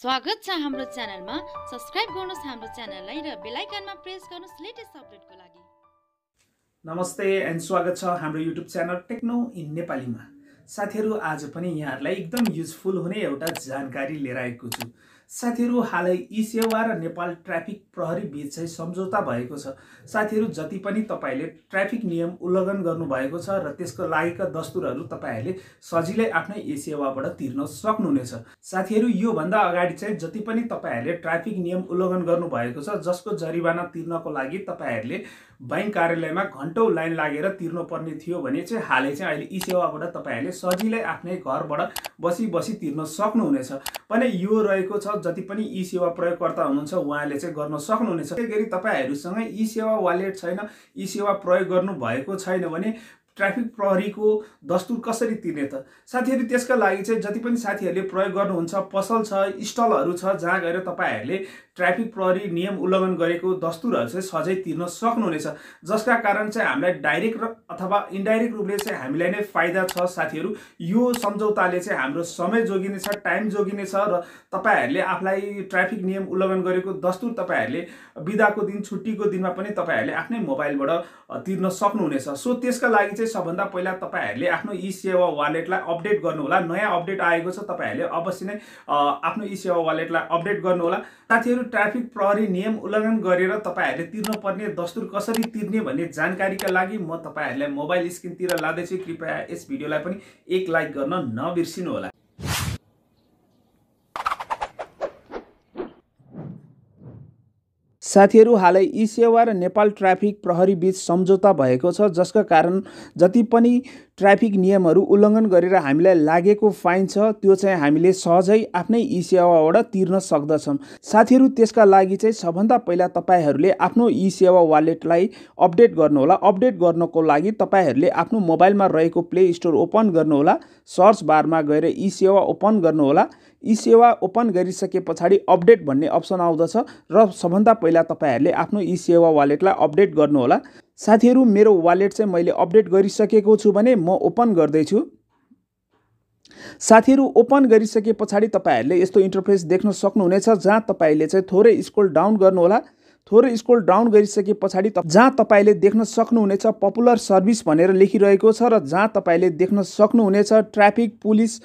स्वागत छ हाम्रो च्यानलमा सब्सक्राइब गर्नुहोस् हाम्रो च्यानललाई र बेल आइकनमा प्रेस गर्नुहोस् लेटेस्ट अपडेटको लागि नमस्ते एन्ड स्वागत छ हाम्रो युट्युब च्यानल टेक्नो इन नेपालीमा साथीहरू आज पनि यहाँहरूलाई एकदम युजफुल हुने एउटा जानकारी लिएर आएको छु साथीहरू हालै ई सेवा र नेपाल ट्राफिक प्रहरी बिच चाहिँ सम्झौता भएको छ साथीहरू जति पनि तपाईँले ट्राफिक नियम उल्लङ्घन गर्नुभएको छ र त्यसको लागेका दस्तुरहरू तपाईँहरूले सजिलै आफ्नै ई सेवाबाट तिर्न सक्नुहुनेछ साथीहरू योभन्दा अगाडि चाहिँ जति पनि तपाईँहरूले ट्राफिक नियम उल्लङ्घन गर्नुभएको छ जसको जरिवाना तिर्नको लागि तपाईँहरूले ब्याङ्क कार्यालयमा घन्टौँ लाइन लागेर तिर्नुपर्ने थियो भने चाहिँ हालै चाहिँ अहिले ई सेवाबाट तपाईँहरूले सजिलै आफ्नै घरबाट बसी बसी तिर्न सक्नुहुनेछ भने यो रहेको छ जति पनि ई सेवा प्रयोगकर्ता हुनुहुन्छ उहाँले चाहिँ गर्न सक्नुहुनेछ त्यसै गरी तपाईँहरूसँग ई सेवा वालेट छैन ई सेवा प्रयोग गर्नु भएको छैन भने ट्राफिक प्रहरीको दस्तुर कसरी तिर्ने त साथीहरू त्यसका लागि चाहिँ जति पनि साथीहरूले प्रयोग गर्नुहुन्छ पसल छ स्टलहरू छ जहाँ गएर तपाईँहरूले ट्राफिक प्रहरी नियम उल्लङ्घन गरेको दस्तुरहरू चाहिँ सजै तिर्न सक्नुहुनेछ जसका कारण चाहिँ हामीलाई डाइरेक्ट अथवा इन्डाइरेक्ट रूपले चाहिँ हामीलाई नै फाइदा छ साथीहरू यो सम्झौताले चाहिँ हाम्रो समय जोगिनेछ टाइम जोगिनेछ र तपाईँहरूले आफूलाई ट्राफिक नियम उल्लङ्घन गरेको दस्तुर तपाईँहरूले बिदाको दिन छुट्टीको दिनमा पनि तपाईँहरूले आफ्नै मोबाइलबाट तिर्न सक्नुहुनेछ सो त्यसका लागि चाहिँ सबभन्दा पहिला तपाईँहरूले आफ्नो ई सेवा वालेटलाई अपडेट गर्नुहोला नयाँ अपडेट आएको छ तपाईँहरूले अवश्य नै आफ्नो ई सेवा वालेटलाई अपडेट गर्नुहोला साथीहरू ट्राफिक प्रहरी नियम उल्लङ्घन गरेर तपाईँहरूले तिर्नुपर्ने दस्तुर कसरी तिर्ने भन्ने जानकारीका लागि म तपाईँहरूलाई मोबाइल स्क्रिनतिर लाँदैछु कृपया यस भिडियोलाई पनि एक लाइक गर्न नबिर्सिनुहोला साथीहरू हालै ई सेवा र नेपाल ट्राफिक प्रहरी बीच सम्झौता भएको छ जसका कारण जति पनि ट्राफिक नियमहरू उल्लङ्घन गरेर हामीलाई लागेको फाइन छ त्यो चाहिँ हामीले सहजै आफ्नै ई सेवाबाट तिर्न सक्दछौँ साथीहरू त्यसका लागि चाहिँ सबभन्दा पहिला तपाईँहरूले आफ्नो ई सेवा वालेटलाई अपडेट गर्नुहोला अपडेट गर्नको लागि तपाईँहरूले आफ्नो मोबाइलमा रहेको प्ले स्टोर ओपन गर्नुहोला सर्च बारमा गएर ई सेवा ओपन गर्नुहोला ई सेवा ओपन गरिसके पछाडि अपडेट भन्ने अप्सन आउँदछ र सबभन्दा पहिला तपाईँहरूले आफ्नो ई सेवा वालेटलाई अपडेट गर्नुहोला साथीहरू मेरो वालेट चाहिँ मैले अपडेट गरिसकेको छु भने म ओपन गर्दैछु साथीहरू ओपन गरिसके पछाडि तपाईँहरूले यस्तो इन्टरफेस देख्न सक्नुहुनेछ जहाँ तपाईँले चाहिँ थोरै स्कोल डाउन गर्नुहोला थोरै स्कोल डाउन गरिसके पछाडि जहाँ तपाईँले देख्न सक्नुहुनेछ पपुलर सर्भिस भनेर लेखिरहेको छ र जहाँ तपाईँले देख्न सक्नुहुनेछ ट्राफिक पुलिस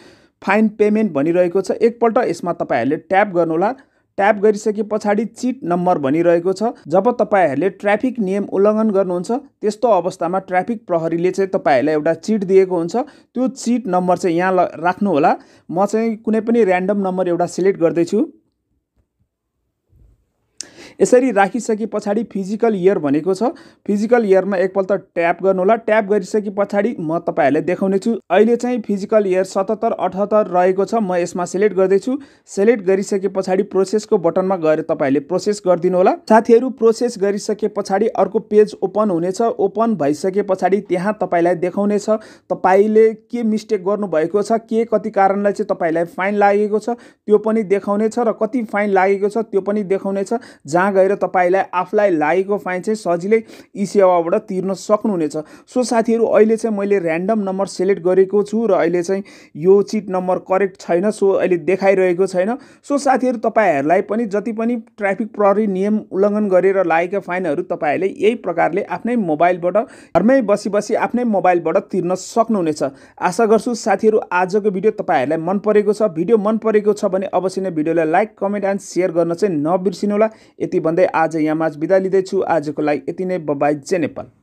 फाइन पेमेन्ट भनिरहेको छ एकपल्ट यसमा तपाईँहरूले ट्याप गर्नुहोला ट्याप गरिसके पछाडि चिट नम्बर भनिरहेको छ जब तपाईँहरूले ट्राफिक नियम उल्लङ्घन गर्नुहुन्छ त्यस्तो अवस्थामा ट्राफिक प्रहरीले चाहिँ तपाईँहरूलाई एउटा चिट दिएको हुन्छ त्यो चिट नम्बर चाहिँ यहाँ राख्नुहोला म चाहिँ कुनै पनि ऱ्यान्डम नम्बर एउटा सिलेक्ट गर्दैछु यसरी राखिसके पछाडि फिजिकल इयर भनेको छ फिजिकल इयरमा एकपल्ट ट्याप गर्नुहोला ट्याप गरिसके पछाडि म तपाईँहरूलाई देखाउने छु अहिले चाहिँ फिजिकल इयर सतहत्तर अठहत्तर रहेको छ म यसमा सेलेक्ट गर्दैछु सेलेक्ट गरिसके पछाडि प्रोसेसको बटनमा गएर तपाईँहरूले प्रोसेस गरिदिनु होला साथीहरू प्रोसेस गरिसके पछाडि अर्को पेज ओपन हुनेछ ओपन भइसके पछाडि त्यहाँ तपाईँलाई देखाउनेछ तपाईँले के मिस्टेक गर्नुभएको छ के कति कारणलाई चाहिँ तपाईँलाई फाइन लागेको छ त्यो पनि देखाउनेछ र कति फाइन लागेको छ त्यो पनि देखाउनेछ जहाँ जहाँ गएर तपाईँलाई आफूलाई लागेको फाइन चाहिँ सजिलै यी सेवाबाट तिर्न सक्नुहुनेछ सो साथीहरू अहिले चाहिँ मैले ऱ्यान्डम नम्बर सेलेक्ट गरेको छु र अहिले चाहिँ यो चिट नम्बर करेक्ट छैन सो अहिले देखाइरहेको छैन सो साथीहरू तपाईँहरूलाई पनि जति पनि ट्राफिक प्रहरी नियम उल्लङ्घन गरेर लागेका फाइनहरू तपाईँहरूले यही प्रकारले आफ्नै मोबाइलबाट घरमै बसी बसी आफ्नै मोबाइलबाट तिर्न सक्नुहुनेछ आशा गर्छु साथीहरू आजको भिडियो तपाईँहरूलाई मन परेको छ भिडियो मन परेको छ भने अवश्य नै भिडियोलाई लाइक कमेन्ट एन्ड सेयर गर्न चाहिँ नबिर्सिनु होला त्यति भन्दै आज यहाँ माझ बिदा लिँदैछु आजको लागि यति नै बबाई जे नेपाल